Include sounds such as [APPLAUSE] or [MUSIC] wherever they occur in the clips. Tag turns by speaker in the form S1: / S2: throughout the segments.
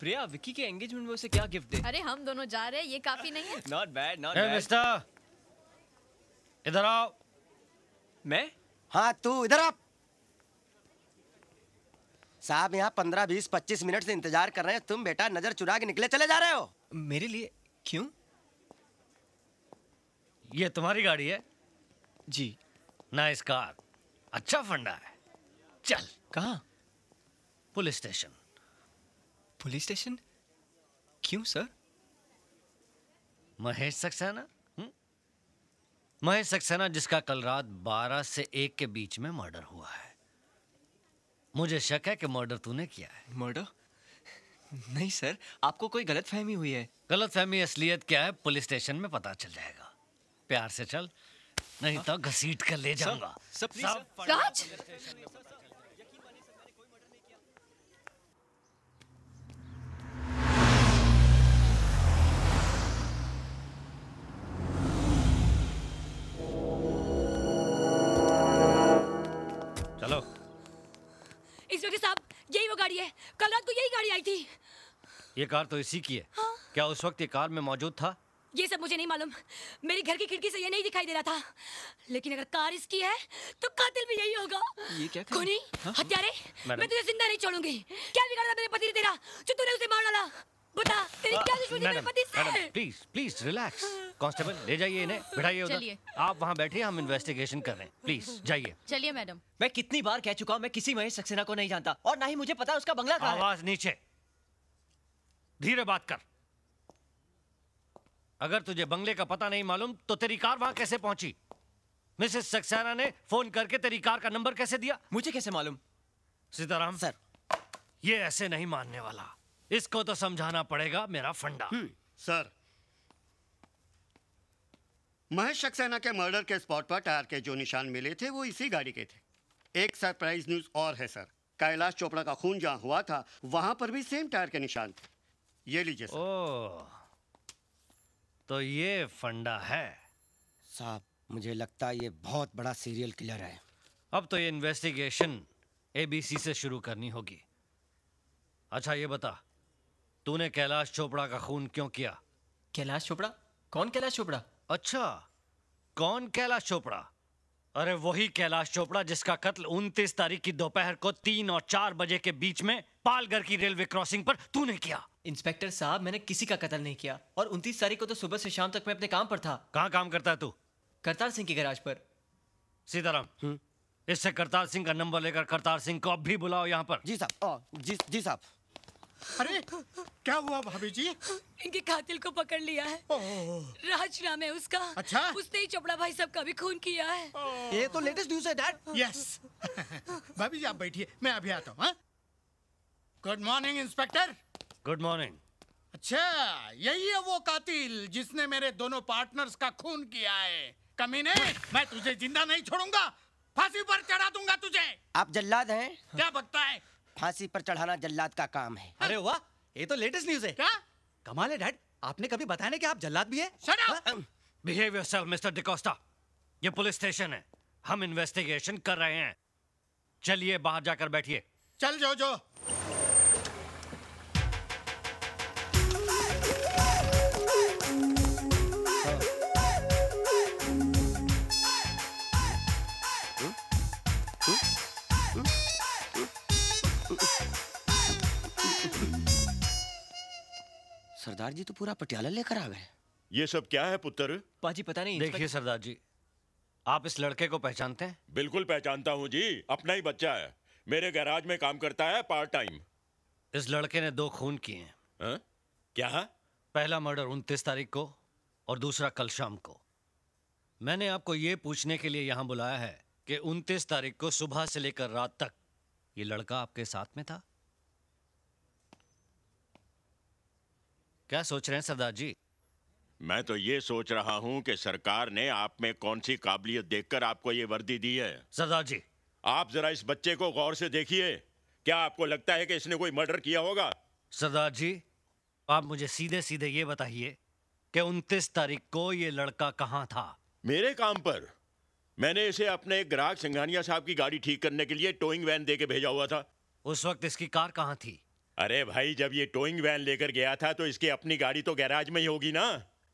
S1: प्रिया विक्की के एंगेजमेंट में उसे क्या गिफ्ट दे अरे हम दोनों जा रहे हैं ये काफी नहीं है not bad not bad mister इधर आओ मैं हाँ तू इधर आ साहब यहाँ पंद्रह बीस पच्चीस मिनट से इंतजार कर रहे हैं तुम बेटा नजर चुरा के निकले चले जा रहे हो मेरे लिए क्यों ये तुम्हारी गाड़ी है जी नाइस कार अच्छा फंडा है चल कहा पुलिस स्टेशन पुलिस स्टेशन क्यों सर महेश सक्सेना हम्म? महेश सक्सेना जिसका कल रात 12 से 1 के बीच में मर्डर हुआ है मुझे शक है कि मर्डर तूने किया है मर्डर नहीं सर आपको कोई गलत फहमी हुई है गलत फहमी असलियत क्या है पुलिस स्टेशन में पता चल जाएगा प्यार से चल नहीं हाँ? तो घसीट कर ले जाऊंगा सब, सब, सब, सब, सब, सब, सब, सब, सब गाड़ी है कल रात को यही गाड़ी आई थी ये कार तो इसी की है हाँ? क्या उस वक्त ये कार में मौजूद था ये सब मुझे नहीं मालूम मेरी घर की खिड़की से ये नहीं दिखाई दे रहा था लेकिन अगर कार इसकी है तो कातिल भी यही होगा ये क्या कोनी हत्यारे हाँ। मैं तुझे जिंदा नहीं छोड़ूंगी क्या बिगाड़ा मेरे पति तेरा जो तूने उसे मार डाला बता तेरी क्या दुश्मनी पति से madam please please relax constable ले जाइए इन्हें बिठाइए उधर आप वहाँ बैठे हम इन्वेस्टिगेशन कर रहे हैं प्लीज जाइए चलिए मैडम मैं कितनी बार कह चुका हूँ मैं किसी महेश सक्सेना को नहीं जानता और ना ही मुझे पता उसका बंगला कहाँ आवाज नीचे धीरे बात कर अगर तुझे बंगले का पता नहीं मालूम तो तेरी कार वहां कैसे पहुंची मिसेस सक्सेना ने फोन करके तेरी कार का नंबर कैसे दिया मुझे कैसे मालूम सीताराम सर ये ऐसे नहीं मानने वाला इसको तो समझाना पड़ेगा मेरा फंडा हम्म, सर महेश सक्सेना के मर्डर के स्पॉट पर टायर के जो निशान मिले थे वो इसी गाड़ी के थे एक सरप्राइज न्यूज और है सर कैलाश चोपड़ा का खून जहां हुआ था वहां पर भी सेम टायर के निशान थे ये लीजिए ओ, तो ये फंडा है साहब मुझे लगता है ये बहुत बड़ा सीरियल किलर है अब तो ये इन्वेस्टिगेशन एबीसी से शुरू करनी होगी अच्छा ये बता तूने कैलाश चोपड़ा का खून क्यों किया कैलाश चोपड़ा कौन कैलाश चोपड़ा अच्छा कौन कैलाश चोपड़ा अरे वही कैलाश चोपड़ा जिसका कत्ल 29 तारीख की दोपहर को तीन और चार बजे के बीच में पालघर की रेलवे क्रॉसिंग पर तूने किया इंस्पेक्टर साहब मैंने किसी का कत्ल नहीं किया और 29 तारीख को तो सुबह से शाम तक मैं अपने काम पर था कहाँ काम करता है तू करतार सिंह के गैराज पर सीताराम हम्म। इससे करतार सिंह का नंबर लेकर करतार सिंह को अब भी बुलाओ यहाँ पर जी साहब जी जी साहब अरे क्या हुआ भाभी जी इनके कातिल को पकड़ लिया है राज नाम है उसका अच्छा उसने ही चपड़ा भाई सब का भी खून किया है ये तो लेटेस्ट न्यूज है डैड यस [LAUGHS] भाभी जी आप बैठिए मैं अभी आता हूँ good morning inspector good morning अच्छा यही है वो कातिल जिसने मेरे दोनों पार्टनर्स का खून किया है कमीने मैं तुझे जिंदा नहीं छोड़ूंगा फांसी पर चढ़ा दूंगा तुझे आप जल्लाद हैं क्या बकता है फांसी पर चढ़ाना जल्लाद का काम है अरे हाँ। वाह ये तो लेटेस्ट न्यूज है क्या कमाल है डैड आपने कभी बताया ना कि आप जल्लाद भी है बिहेव योरसेल्फ मिस्टर डिकोस्टा ये पुलिस स्टेशन है हम इन्वेस्टिगेशन कर रहे हैं चलिए बाहर जाकर बैठिए चल जो जो सरदार जी तो पूरा पटियाला लेकर आ गए ये सब क्या है पुत्र पाजी पता नहीं देखिए सरदार जी आप इस लड़के को पहचानते हैं बिल्कुल पहचानता हूँ जी अपना ही बच्चा है मेरे गैराज में काम करता है पार्ट टाइम इस लड़के ने दो खून किए हैं हाँ? क्या पहला मर्डर उनतीस तारीख को और दूसरा कल शाम को मैंने आपको ये पूछने के लिए यहाँ बुलाया है कि उनतीस तारीख को सुबह से लेकर रात तक ये लड़का आपके साथ में था क्या सोच रहे हैं सरदार जी मैं तो ये सोच रहा हूँ कि सरकार ने आप में कौन सी काबिलियत देखकर आपको ये वर्दी दी है सरदार जी आप जरा इस बच्चे को गौर से देखिए क्या आपको लगता है कि इसने कोई मर्डर किया होगा सरदार जी आप मुझे सीधे सीधे ये बताइए कि 29 तारीख को ये लड़का कहाँ था मेरे काम पर मैंने इसे अपने ग्राहक सिंघानिया साहब की गाड़ी ठीक करने के लिए टोइंग वैन दे के भेजा हुआ था उस वक्त इसकी कार कहाँ थी अरे भाई जब ये टोइंग वैन लेकर गया था तो इसकी अपनी गाड़ी तो गैराज में ही होगी ना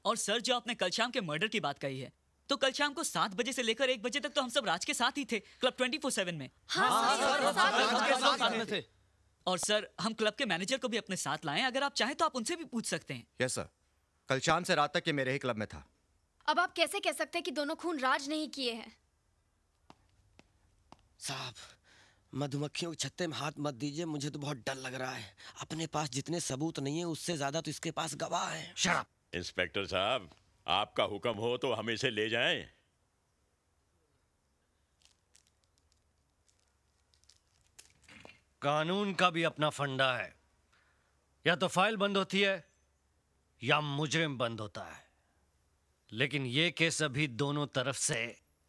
S1: और सर जो आपने कल शाम के मर्डर की बात कही है तो कल शाम को सात बजे से लेकर एक बजे तक तो हम सब राज के साथ ही थे क्लब ट्वेंटी फोर सेवन में और सर हम क्लब के मैनेजर को भी अपने साथ लाए अगर आप चाहें तो आप उनसे भी पूछ सकते हैं यस सर कल शाम से रात तक ये मेरे ही क्लब में था अब आप कैसे कह सकते हैं कि दोनों खून राज नहीं किए हैं साहब मधुमक्खियों के छत्ते में हाथ मत दीजिए मुझे तो बहुत डर लग रहा है अपने पास जितने सबूत नहीं है उससे ज्यादा तो इसके पास गवाह है शराब इंस्पेक्टर साहब आपका हुक्म हो तो हम इसे ले जाएं। कानून का भी अपना फंडा है या तो फाइल बंद होती है या मुजरिम बंद होता है लेकिन यह केस अभी दोनों तरफ से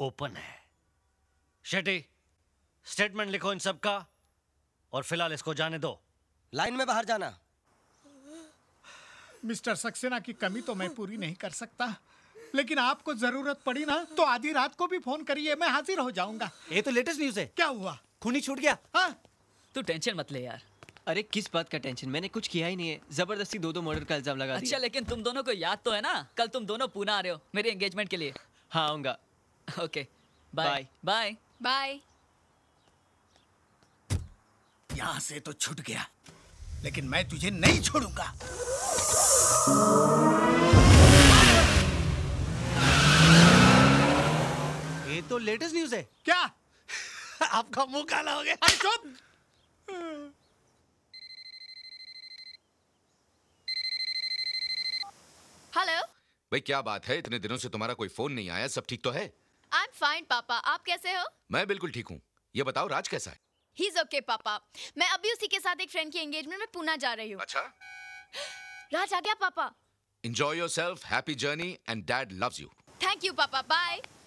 S1: ओपन है शेटी स्टेटमेंट लिखो इन सब का और फिलहाल इसको जाने दो लाइन में बाहर जाना मिस्टर सक्सेना की कमी तो मैं पूरी नहीं कर सकता लेकिन आपको जरूरत पड़ी ना तो आधी रात को भी फोन करिए मैं हाजिर हो जाऊंगा ये तो लेटेस्ट न्यूज है क्या हुआ खूनी छूट गया हाँ तू टेंशन मत ले यार अरे किस बात का टेंशन मैंने कुछ किया ही नहीं है जबरदस्ती दो दो मर्डर का इल्जाम लगा अच्छा लेकिन तुम दोनों को याद तो है ना कल तुम दोनों पूना आ रहे हो मेरे एंगेजमेंट के लिए हाँ आऊंगा ओके बाय बाय बाय यहाँ से तो छूट गया लेकिन मैं तुझे नहीं छोड़ूंगा ये तो लेटेस्ट न्यूज है क्या [LAUGHS] आपका मुंह काला हो गया चुप हेलो भाई क्या बात है इतने दिनों से तुम्हारा कोई फोन नहीं आया सब ठीक तो है आई एम फाइन पापा आप कैसे हो मैं बिल्कुल ठीक हूँ ये बताओ राज कैसा है He's okay, papa. मैं अभी उसी के साथ एक फ्रेंड की एंगेजमेंट में पुणे जा रही हूँ अच्छा राज आ गया पापा Enjoy yourself, happy journey, and dad loves you. Thank you, Papa. Bye.